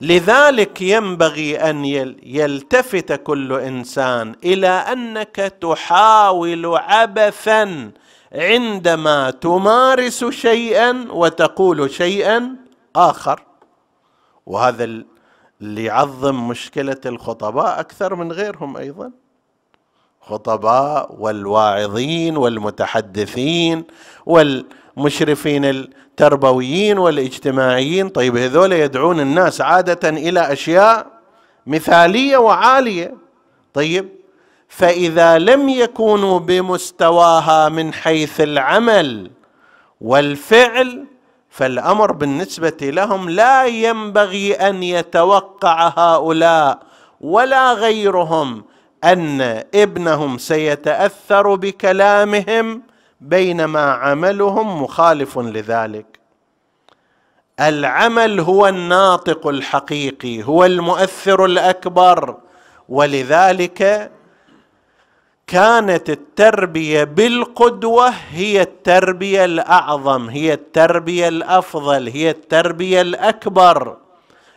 لذلك ينبغي ان يلتفت كل انسان الى انك تحاول عبثا عندما تمارس شيئا وتقول شيئا اخر وهذا اللي يعظم مشكله الخطباء اكثر من غيرهم ايضا الخطباء والواعظين والمتحدثين والمشرفين التربويين والاجتماعيين طيب هذول يدعون الناس عادة إلى أشياء مثالية وعالية طيب فإذا لم يكونوا بمستواها من حيث العمل والفعل فالامر بالنسبه لهم لا ينبغي ان يتوقع هؤلاء ولا غيرهم ان ابنهم سيتاثر بكلامهم بينما عملهم مخالف لذلك العمل هو الناطق الحقيقي هو المؤثر الاكبر ولذلك كانت التربيه بالقدوه هي التربيه الاعظم هي التربيه الافضل هي التربيه الاكبر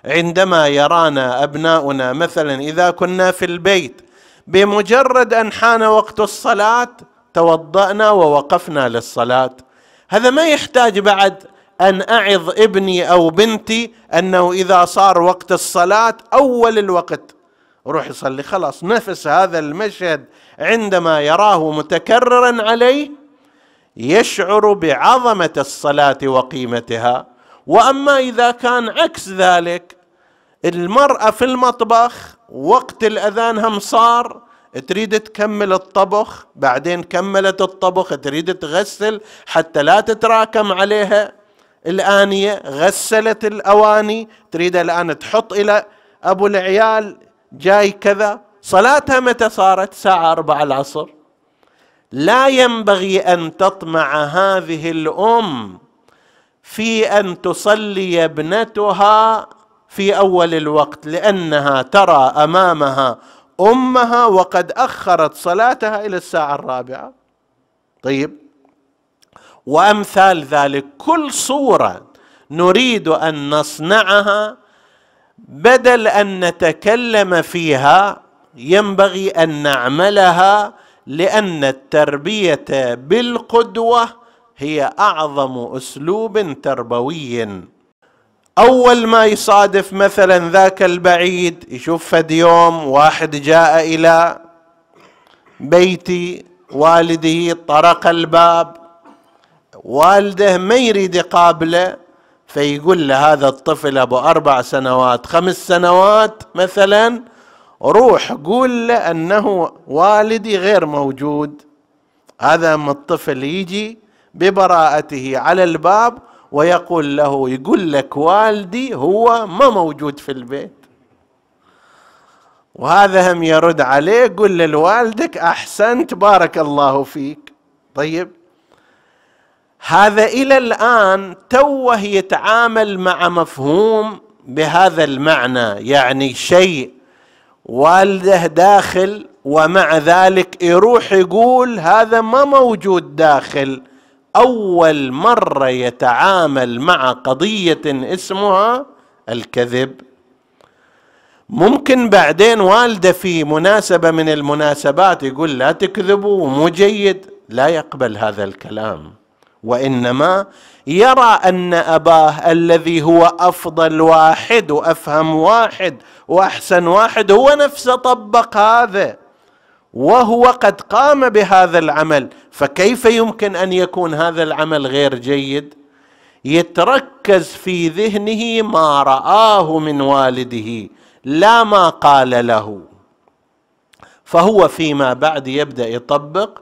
عندما يرانا ابناؤنا مثلا اذا كنا في البيت بمجرد ان حان وقت الصلاه توضانا ووقفنا للصلاه هذا ما يحتاج بعد ان اعظ ابني او بنتي انه اذا صار وقت الصلاه اول الوقت روح يصلي خلاص نفس هذا المشهد عندما يراه متكررا عليه يشعر بعظمه الصلاه وقيمتها واما اذا كان عكس ذلك المرأة في المطبخ وقت الأذان هم صار تريد تكمل الطبخ بعدين كملت الطبخ تريد تغسل حتى لا تتراكم عليها الآنية غسلت الأواني تريد الآن تحط إلى أبو العيال جاي كذا صلاتها متى صارت ساعة أربعة العصر لا ينبغي أن تطمع هذه الأم في أن تصلي ابنتها في اول الوقت لانها ترى امامها امها وقد اخرت صلاتها الى الساعه الرابعه طيب وامثال ذلك كل صوره نريد ان نصنعها بدل ان نتكلم فيها ينبغي ان نعملها لان التربيه بالقدوه هي اعظم اسلوب تربوي أول ما يصادف مثلا ذاك البعيد يشوف فد يوم واحد جاء إلى بيت والده طرق الباب والده ما يريد يقابله فيقول لهذا الطفل أبو أربع سنوات خمس سنوات مثلا روح قول له أنه والدي غير موجود هذا أما الطفل يجي ببراءته على الباب ويقول له يقول لك والدي هو ما موجود في البيت وهذا هم يرد عليه قل لوالدك احسنت بارك الله فيك طيب هذا الى الان توه يتعامل مع مفهوم بهذا المعنى يعني شيء والده داخل ومع ذلك يروح يقول هذا ما موجود داخل اول مره يتعامل مع قضيه اسمها الكذب ممكن بعدين والده في مناسبه من المناسبات يقول لا تكذبوا مو جيد لا يقبل هذا الكلام وانما يرى ان اباه الذي هو افضل واحد وافهم واحد واحسن واحد هو نفسه طبق هذا وهو قد قام بهذا العمل فكيف يمكن ان يكون هذا العمل غير جيد يتركز في ذهنه ما راه من والده لا ما قال له فهو فيما بعد يبدا يطبق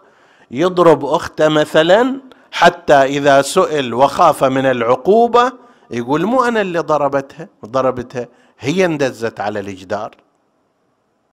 يضرب اخته مثلا حتى اذا سئل وخاف من العقوبه يقول مو انا اللي ضربتها ضربتها هي اندزت على الجدار